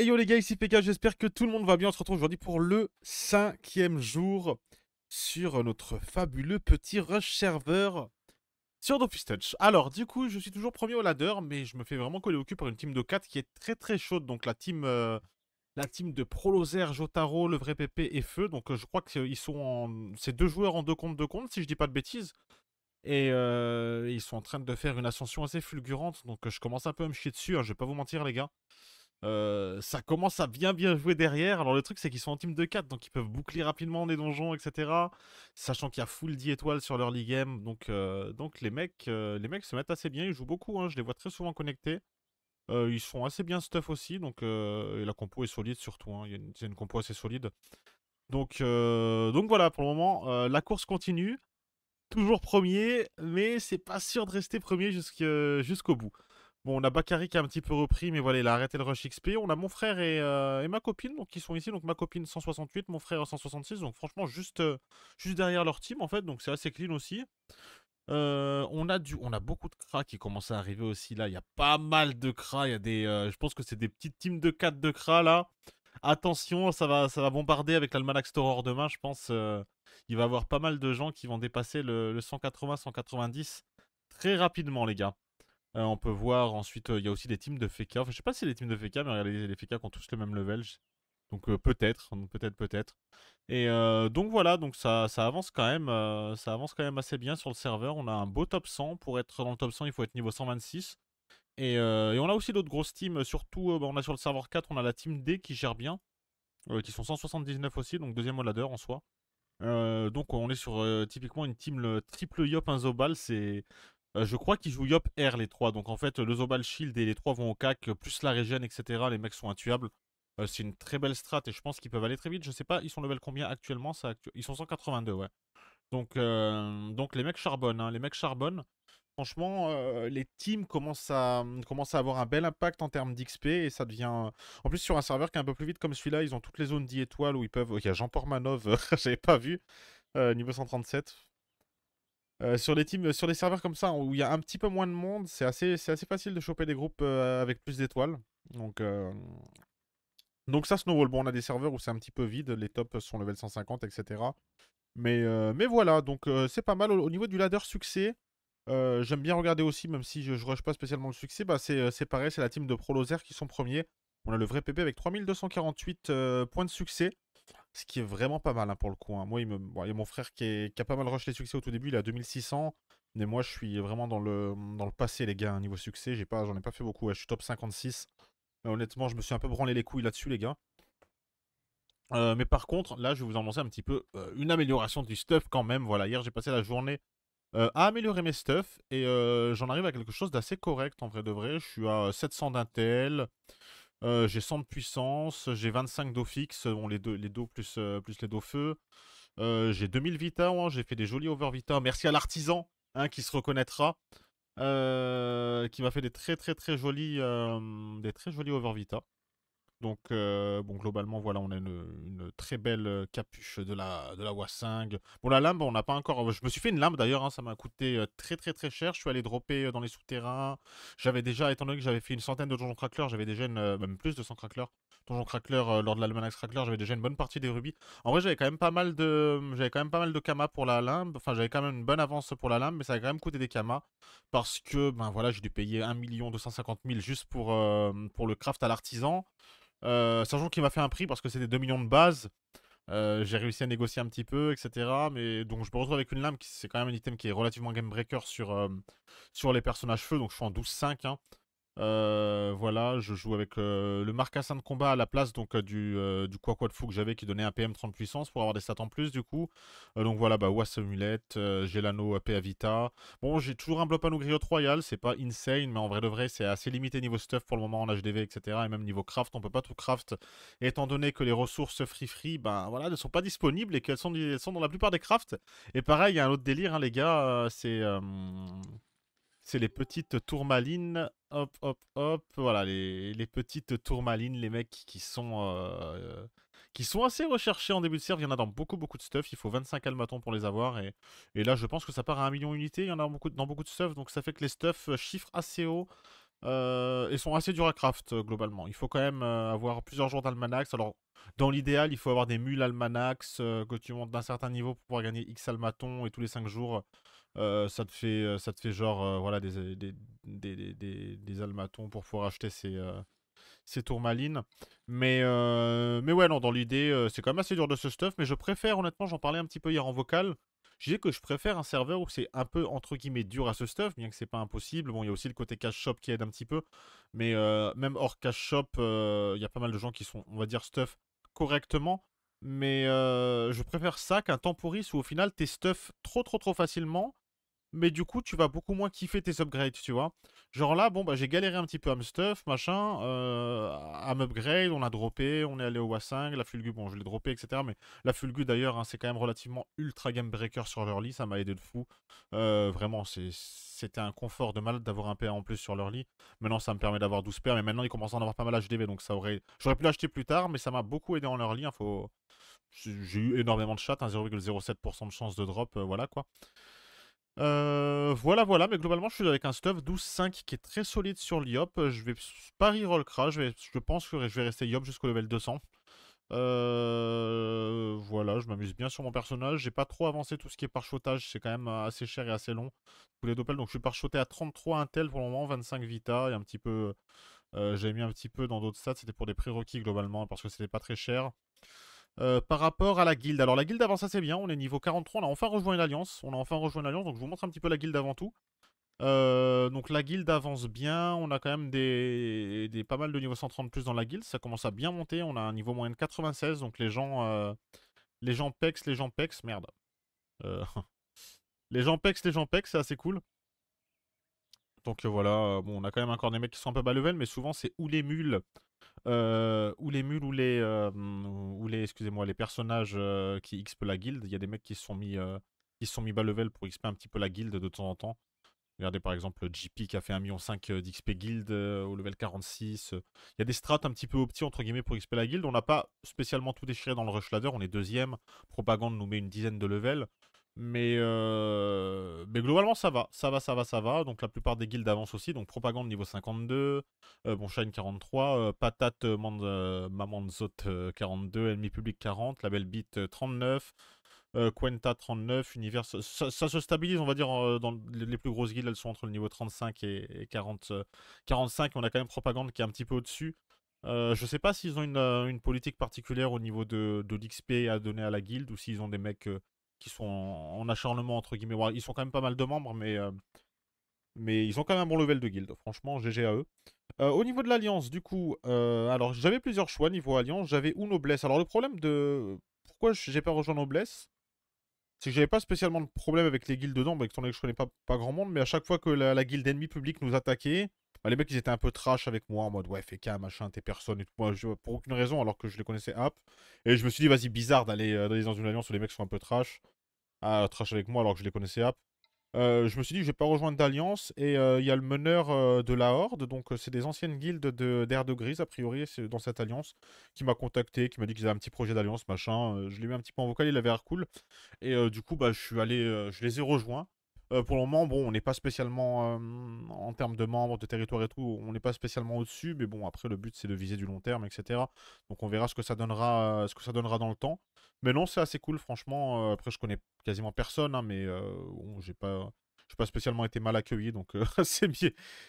Et yo les gars, ici PK, j'espère que tout le monde va bien. On se retrouve aujourd'hui pour le cinquième jour sur notre fabuleux petit rush server sur Dofus Touch. Alors du coup, je suis toujours premier au ladder, mais je me fais vraiment coller au cul par une team de 4 qui est très très chaude. Donc la team, euh, la team de Prolozer, Jotaro, le vrai PP et Feu. Donc euh, je crois que euh, sont deux joueurs en deux comptes deux comptes, si je dis pas de bêtises. Et ils sont en train de faire une ascension assez fulgurante. Donc je commence un peu à me chier dessus, hein, je vais pas vous mentir les gars. Euh, ça commence à bien bien jouer derrière. Alors le truc c'est qu'ils sont en team de 4, donc ils peuvent boucler rapidement des donjons, etc. Sachant qu'il y a full 10 étoiles sur leur league game, donc, euh, donc les, mecs, euh, les mecs se mettent assez bien, ils jouent beaucoup, hein. je les vois très souvent connectés. ils font assez bien stuff aussi, donc la compo est solide surtout, hein. il y a une, compo assez solide. Donc, donc voilà, pour le moment, la course continue. Toujours premier, mais c'est pas sûr de rester premier jusqu'au bout. Bon, on a Bakari qui a un petit peu repris, mais voilà, il a arrêté le rush XP. On a mon frère euh, et, ma copine donc, qui sont ici. Donc ma copine 168, mon frère 166. Donc franchement, juste, euh, juste derrière leur team en fait. Donc c'est assez clean aussi. Euh, on, a du, on a beaucoup de cras qui commencent à arriver aussi là. Il y a pas mal de cras. Il y a des, je pense que c'est des petites teams de 4 de cras là. Attention, ça va, ça va bombarder avec l'Almanac Store demain, je pense. il va y avoir pas mal de gens qui vont dépasser le 180-190 très rapidement, les gars. Euh, on peut voir ensuite, euh, il y a aussi des teams de Feka. Enfin, je sais pas si les teams de Feka, mais regardez, les, Feka qui ont tous le même level. Euh, hein, donc peut-être, peut-être, peut-être. Et donc voilà, donc ça, ça avance quand même, ça avance quand même assez bien sur le serveur. On a un beau top 100. Pour être dans le top 100, il faut être niveau 126. Et, on a aussi d'autres grosses teams. Surtout, bah, on a sur le serveur 4, on a la team D qui gère bien, qui sont 179 aussi, donc deuxième au ladder en soi. donc on est sur typiquement une team le triple Yop, un Zobal, c'est euh, je crois qu'ils jouent Yop R les trois. Donc en fait, le Zobal Shield et les trois vont au cac, plus la régène, etc. Les mecs sont intuables. Euh, c'est une très belle strat et je pense qu'ils peuvent aller très vite. Je sais pas, ils sont level combien actuellement ça Ils sont 182, ouais. Donc, euh, donc les mecs charbonnent. Hein. Les mecs charbonnent. Franchement, les teams commencent à, à avoir un bel impact en termes d'XP et ça devient. En plus, sur un serveur qui est un peu plus vite comme celui-là, ils ont toutes les zones 10 étoiles où ils peuvent. Il y a Jean Pormanov, j'avais pas vu, niveau 137. Euh, sur les teams, sur serveurs comme ça où il y a un petit peu moins de monde, c'est assez, c'est assez facile de choper des groupes euh, avec plus d'étoiles. Donc, euh, donc ça snowball. Bon, on a des serveurs où c'est un petit peu vide, les tops sont level 150, etc. Mais, mais voilà, donc c'est pas mal. Au, niveau du ladder succès, j'aime bien regarder aussi, même si je, rush pas spécialement le succès, bah c'est pareil, c'est la team de Proloser qui sont premiers. On a le vrai PP avec 3248 points de succès ce qui est vraiment pas mal hein, pour le coup. Hein. Moi, il, me... y a mon frère qui, a pas mal rush les succès au tout début, il est 2600. Mais moi, je suis vraiment dans le, dans le passé, les gars, hein, niveau succès. J'en ai, pas... ai pas fait beaucoup. Je suis top 56. honnêtement, je me suis un peu branlé les couilles là-dessus, les gars. Euh, mais par contre, là, je vais vous annoncer un petit peu euh, une amélioration du stuff quand même. Voilà, hier, j'ai passé la journée euh, à améliorer mes stuff et j'en arrive à quelque chose d'assez correct en vrai de vrai. Je suis à 700 d'intel, euh, j'ai 100 de puissance, j'ai 25 dos fixe, les deux, les dos plus, euh, plus les dos feu. Euh, j'ai 2000 Vita, hein, j'ai fait des jolis over Vita. Merci à l'artisan hein, qui se reconnaîtra, qui m'a fait des très très très jolis, des très jolis over Vita. Donc, euh, bon, globalement, voilà, on a une, très belle euh, capuche de la, de la Wassing. Bon, la lame, on n'a pas encore. Je me suis fait une lame d'ailleurs, hein, ça m'a coûté euh, très très très cher. Je suis allé dropper dans les souterrains. J'avais déjà, étant donné que j'avais fait une centaine de donjons crackler, j'avais déjà une, même plus de 100 crackler. Donjons crackler, lors de l'almanax crackler, j'avais déjà une bonne partie des rubis. En vrai, j'avais quand même pas mal de, j'avais quand même pas mal de kamas pour la lame. Enfin, j'avais quand même une bonne avance pour la lame, mais ça a quand même coûté des kama Parce que, ben voilà, j'ai dû payer 1 250 000 juste pour, pour le craft à l'artisan. Euh, sachant qu'il m'a fait un prix parce que c'était 2 millions de base. Euh, j'ai réussi à négocier un petit peu, etc. Mais donc je me retrouve avec une lame qui c'est quand même un item qui est relativement game breaker sur, euh, sur les personnages feu. Donc je suis en 12-5. Hein. Euh, voilà, je joue avec euh, le marcassin de combat à la place donc euh, du, du quoi de fou que j'avais qui donnait un PM 30 puissance pour avoir des stats en plus du coup. donc voilà, bah j'ai l'anneau AP Avita. Bon, j'ai toujours un Blopano Griot Royal, c'est pas insane, mais en vrai de vrai, c'est assez limité niveau stuff pour le moment en HDV, etc. Et même niveau craft, on peut pas tout craft, étant donné que les ressources free-free, ben voilà, ne sont pas disponibles et qu'elles sont, sont, dans la plupart des crafts. Et pareil, il y a un autre délire, hein, les gars, c'est c'est les petites tourmalines. Hop, hop, hop. Voilà, les, petites tourmalines, les mecs qui sont, euh, qui sont assez recherchés en début de serve. Il y en a dans beaucoup, beaucoup de stuff. Il faut 25 almatons pour les avoir. Et, là, je pense que ça part à 1 million d'unités. Il y en a dans beaucoup, dans beaucoup de stuff. Donc ça fait que les stuff euh, chiffrent assez haut. Euh, et sont assez durs à craft globalement. Il faut quand même avoir plusieurs jours d'almanax. Alors, dans l'idéal, il faut avoir des mules almanax que tu montes d'un certain niveau pour pouvoir gagner X almatons et tous les 5 jours euh, ça te fait, euh, ça te fait genre euh, voilà, des, des, almatons pour pouvoir acheter ces, tourmalines. Mais, mais ouais, non, dans l'idée, c'est quand même assez dur de ce stuff. Mais je préfère, honnêtement, j'en parlais un petit peu hier en vocal. Je disais que je préfère un serveur où c'est un peu entre guillemets dur à ce stuff, bien que c'est pas impossible. Bon, il y a aussi le côté cash shop qui aide un petit peu, mais même hors cash shop, il y a pas mal de gens qui sont, on va dire, stuff correctement. Mais je préfère ça qu'un temporis où au final t'es stuff trop trop trop facilement mais du coup, tu vas beaucoup moins kiffer tes upgrades, tu vois. Genre là, bon, bah, j'ai galéré un petit peu à me stuff, machin, euh, à m'upgrade, on a droppé, on est allé au WA5, la Fulgu, bon, je l'ai droppé, etc. Mais la Fulgu, d'ailleurs, hein, c'est quand même relativement ultra game breaker sur lit ça m'a aidé de fou. Euh, vraiment, c'était un confort de malade d'avoir un PA en plus sur lit Maintenant, ça me permet d'avoir 12 PA, mais maintenant, ils commencent à en avoir pas mal à HDV, donc ça aurait... J'aurais pu l'acheter plus tard, mais ça m'a beaucoup aidé en leur hein, lit faut... J'ai eu énormément de chat, 0,07% hein, de chance de drop, euh, voilà quoi. Euh, voilà, voilà, mais globalement, je suis avec un stuff 12-5 qui est très solide sur l'IOP. Euh, je vais pari reroll crash, je, pense que je vais rester Yop jusqu'au level 200. Euh, voilà, je m'amuse bien sur mon personnage. J'ai pas trop avancé tout ce qui est parchotage, c'est quand même assez cher et assez long. les donc je suis parchoté à 33 Intel pour le moment, 25 Vita et un petit peu. J'avais mis un petit peu dans d'autres stats, c'était pour des prérequis globalement parce que c'était pas très cher. Euh, par rapport à la guilde. Alors la guilde avance assez bien, on est niveau 43, on a enfin rejoint une alliance, on a enfin rejoint une donc je vous montre un petit peu la guilde avant tout. Euh, donc la guilde avance bien, on a quand même des, pas mal de niveau 130 plus dans la guilde, ça commence à bien monter, on a un niveau moyen de 96, donc les gens, euh, les gens pex, les gens pex, merde. les gens pex, les gens pex, c'est assez cool. Donc voilà, bon, on a quand même encore des mecs qui sont un peu bas level, mais souvent c'est ou les mules, ou les mules, ou les, les, excusez-moi, les personnages qui XP e la guilde. Il y a des mecs qui se sont mis, qui sont mis bas level pour XP e un petit peu la guilde de temps en temps. Regardez par exemple JP qui a fait un million d'XP guild au level 46. Il y a des strats un petit peu opti entre guillemets pour XP e la guilde. On n'a pas spécialement tout déchiré dans le rush ladder, on est deuxième. Propagande nous met une dizaine de levels. Mais, euh, mais globalement, ça va. Ça va, ça va, ça va. Donc la plupart des guildes avancent aussi. Donc propagande niveau 52, euh, bon, Shine 43, euh, Patate Maman 42, Ennemi Public 40, Label Beat 39, Quenta 39, Univers. Ça, se stabilise, on va dire, dans les plus grosses guildes, elles sont entre le niveau 35 et, 40, 45. On a quand même propagande qui est un petit peu au-dessus. Je je sais pas s'ils ont une, politique particulière au niveau de, l'XP à donner à la guilde ou s'ils ont des mecs qui sont en, acharnement, entre guillemets. ils sont quand même pas mal de membres, mais, euh, mais ils ont quand même un bon level de guild. Franchement, GG à eux. Euh, au niveau de l'alliance, du coup, euh, alors j'avais plusieurs choix niveau alliance. J'avais ou noblesse. Alors le problème de pourquoi j'ai pas rejoint noblesse, c'est que j'avais pas spécialement de problème avec les guildes dedans, bah, étant donné que je connais pas, grand monde, mais à chaque fois que la, la guilde ennemie publique nous attaquait, bah, les mecs, ils étaient un peu trash avec moi en mode ouais, qu'un machin, t'es personne et tout. Moi, pour aucune raison, alors que je les connaissais app. Et je me suis dit, vas-y, bizarre euh, d'aller dans une alliance où les mecs sont un peu trash. Ah, trash avec moi alors que je les connaissais app. Euh, je me suis dit, je vais pas rejoindre d'alliance. Et euh, il y a le meneur de la Horde, donc c'est des anciennes guildes d'Air de, Grise, a priori, dans cette alliance, qui m'a contacté, qui m'a dit qu'ils avaient un petit projet d'alliance, machin. je l'ai mis un petit peu en vocal, il avait l'air cool. Et du coup, bah, je suis allé, je les ai rejoints. Euh, pour le moment, bon, on n'est pas spécialement, euh, en termes de membres, de territoire et tout, on n'est pas spécialement au-dessus, mais bon, après, le but, c'est de viser du long terme, etc. Donc, on verra ce que ça donnera, euh, ce que ça donnera dans le temps. Mais non, c'est assez cool, franchement. après, je connais quasiment personne, hein, mais j'ai pas... pas spécialement été mal accueilli, donc c'est bien.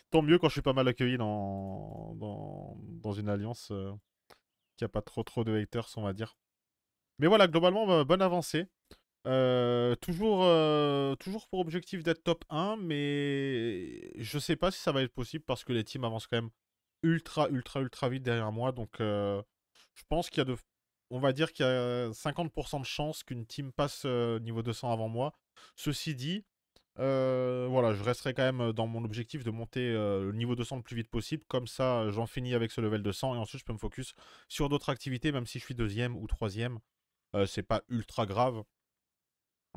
Tant mieux quand je suis pas mal accueilli dans, dans, une alliance qui a pas trop trop de haters, on va dire. Mais voilà, globalement, bah, bonne avancée. Euh, toujours, euh, toujours pour objectif d'être top 1, mais je sais pas si ça va être possible parce que les teams avancent quand même ultra, ultra, ultra vite derrière moi. Donc, euh, je pense qu'il y a On va dire qu'il y a 50% de chance qu'une team passe niveau 200 avant moi. Ceci dit, voilà, je resterai quand même dans mon objectif de monter le niveau 200 le plus vite possible. Comme ça, j'en finis avec ce level 200 et ensuite je peux me focus sur d'autres activités, même si je suis deuxième ou troisième. c'est pas ultra grave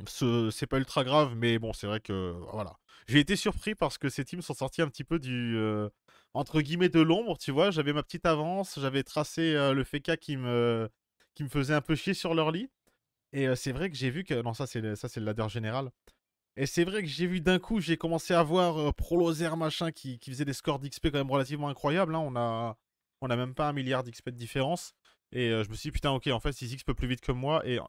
c'est pas ultra grave, mais bon, c'est vrai que voilà. J'ai été surpris parce que ces teams sont sortis un petit peu du entre guillemets de l'ombre, tu vois. J'avais ma petite avance, j'avais tracé le Feka qui me qui me faisait un peu chier sur leur lit. Et c'est vrai que j'ai vu que non, ça c'est ça c'est le ladder général. Et c'est vrai que j'ai vu d'un coup, j'ai commencé à voir Prolozer machin qui, qui faisait des scores d'XP quand même relativement incroyables. Hein. On a on a même pas un milliard d'XP de différence. Et je me suis dit, putain, ok, en fait, 6X peut plus vite que moi. Et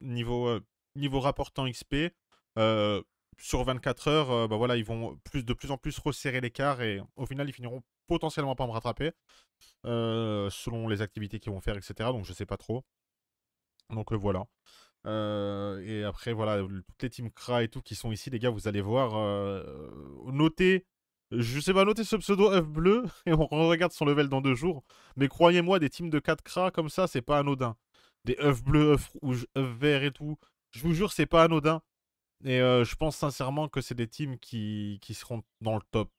niveau niveau rapportant XP, euh, sur 24 heures, euh, bah voilà, ils vont plus, de plus en plus resserrer l'écart et au final, ils finiront potentiellement par me rattraper euh, selon les activités qu'ils vont faire, etc. Donc, je sais pas trop. Donc, voilà. et après, voilà, toutes les teams Kra et tout qui sont ici, les gars, vous allez voir. notez, je sais pas, notez ce pseudo œuf bleu et on regarde son level dans deux jours. Mais croyez-moi, des teams de 4 Kra comme ça, c'est pas anodin. Des œufs bleus, œufs rouges, œufs verts et tout. Je vous jure, c'est pas anodin. Et je pense sincèrement que c'est des teams qui, qui, seront dans le top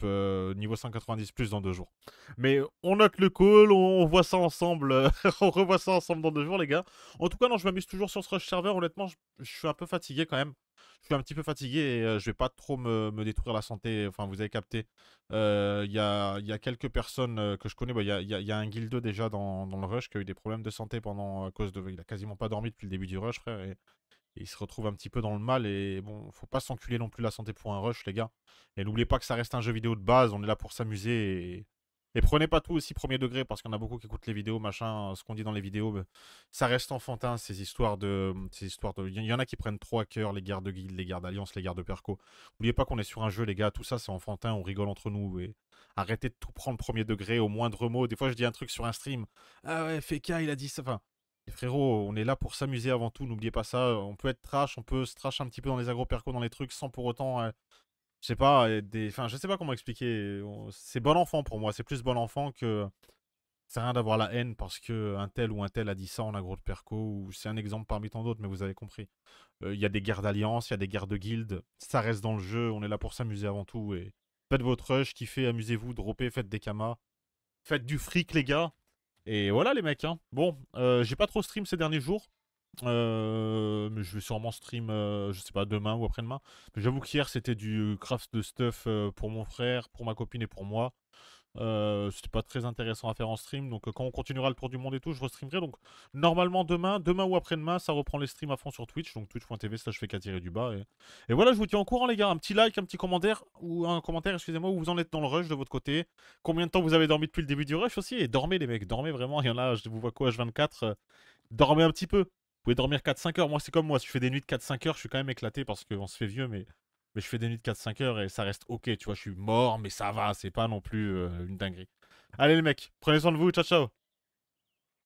niveau 190 plus dans deux jours. Mais on note le call, on, voit ça ensemble, on revoit ça ensemble dans deux jours, les gars. En tout cas, non, je m'amuse toujours sur ce rush serveur. Honnêtement, je, suis un peu fatigué quand même. Je suis un petit peu fatigué et je vais pas trop me, détruire la santé. Enfin, vous avez capté. Il y a, quelques personnes que je connais. Bah, il y, a, un guildeux déjà dans, le rush qui a eu des problèmes de santé pendant à cause de. Il a quasiment pas dormi depuis le début du rush, frère il se retrouve un petit peu dans le mal. Et bon, faut pas s'enculer non plus la santé pour un rush, les gars. Et n'oubliez pas que ça reste un jeu vidéo de base. On est là pour s'amuser. Et... prenez pas tout aussi premier degré parce qu'on en a beaucoup qui écoutent les vidéos, machin, ce qu'on dit dans les vidéos. ça reste enfantin, ces histoires de. Ces histoires de... Il y en a qui prennent trop à cœur les guerres de guildes, les guerres d'alliance, les guerres de perco. N'oubliez pas qu'on est sur un jeu, les gars. Tout ça, c'est enfantin. On rigole entre nous. Et arrêtez de tout prendre premier degré au moindre mot. Des fois, je dis un truc sur un stream. Ah ouais, FK, il a dit ça. Enfin frérot, on est là pour s'amuser avant tout, n'oubliez pas ça. Euh, on peut être trash, on peut se trash un petit peu dans les agro-perco, dans les trucs, sans pour autant. Euh, je sais pas, des... enfin, je sais pas comment expliquer. C'est bon enfant pour moi, c'est plus bon enfant que. C'est rien d'avoir la haine parce que un tel ou un tel a dit ça en agro-perco, ou c'est un exemple parmi tant d'autres, mais vous avez compris. Euh, il y a des guerres d'alliance, il y a des guerres de guildes, ça reste dans le jeu, on est là pour s'amuser avant tout. Et faites votre rush, kiffez, amusez-vous, droppez, faites des kamas. Faites du fric, les gars, et voilà les mecs. Hein. Bon, euh, j'ai pas trop stream ces derniers jours. Euh, mais je vais sûrement stream, euh, je sais pas, demain ou après-demain. J'avoue qu'hier c'était du craft de stuff pour mon frère, pour ma copine et pour moi. Euh, c'était pas très intéressant à faire en stream. Donc euh, quand on continuera le tour du monde et tout, je restreamerai. Donc normalement demain, demain ou après-demain, ça reprend les streams à fond sur Twitch. Donc twitch.tv ça je fais qu'à tirer du bas. Et... voilà, je vous tiens au courant les gars. Un petit like, un petit commentaire ou un commentaire, excusez-moi, où vous en êtes dans le rush de votre côté. Combien de temps vous avez dormi depuis le début du rush aussi Et dormez les mecs, dormez vraiment. Il y en a, je vous vois quoi, H24. Euh, dormez un petit peu. Vous pouvez dormir 4-5 heures. Moi, c'est comme moi. Si je fais des nuits de 4-5 heures, je suis quand même éclaté parce qu'on se fait vieux, mais mais je fais des nuits de 4-5 heures et ça reste ok, tu vois, je suis mort, mais ça va, c'est pas non plus euh, une dinguerie. Allez les mecs, prenez soin de vous, ciao ciao